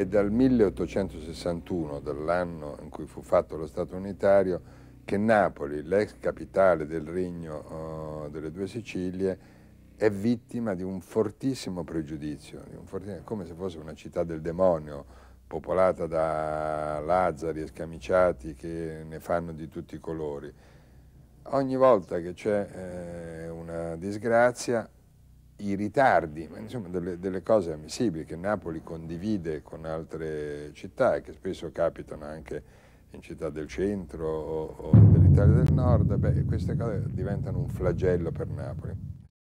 È dal 1861, dall'anno in cui fu fatto lo Stato unitario, che Napoli, l'ex capitale del Regno uh, delle Due Sicilie, è vittima di un fortissimo pregiudizio, un fortissimo, come se fosse una città del demonio, popolata da Lazzari e scamiciati che ne fanno di tutti i colori. Ogni volta che c'è eh, una disgrazia, i ritardi, ma insomma delle, delle, cose ammissibili che Napoli condivide con altre città e che spesso capitano anche in città del centro o, o dell'Italia del nord, beh, queste cose diventano un flagello per Napoli.